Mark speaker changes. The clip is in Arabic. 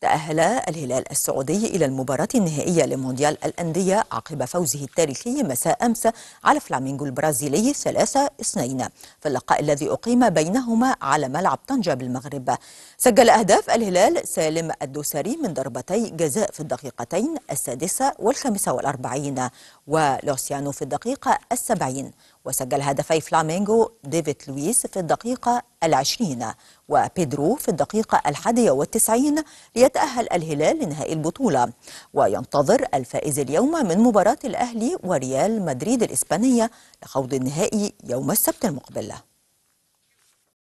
Speaker 1: تأهل الهلال السعودي إلى المباراة النهائية لمونديال الأندية عقب فوزه التاريخي مساء أمس على فلامينغو البرازيلي 3 2 في اللقاء الذي أقيم بينهما على ملعب طنجة بالمغرب سجل أهداف الهلال سالم الدوسري من ضربتي جزاء في الدقيقتين السادسة والخامسة والأربعين ولوسيانو في الدقيقة السبعين وسجل هدفي فلامينغو ديفيد لويس في الدقيقة العشرين وبيدرو في الدقيقة الحادية والتسعين ليتأهل الهلال لنهائي البطولة وينتظر الفائز اليوم من مباراة الأهلي وريال مدريد الإسبانية لخوض النهائي يوم السبت المقبل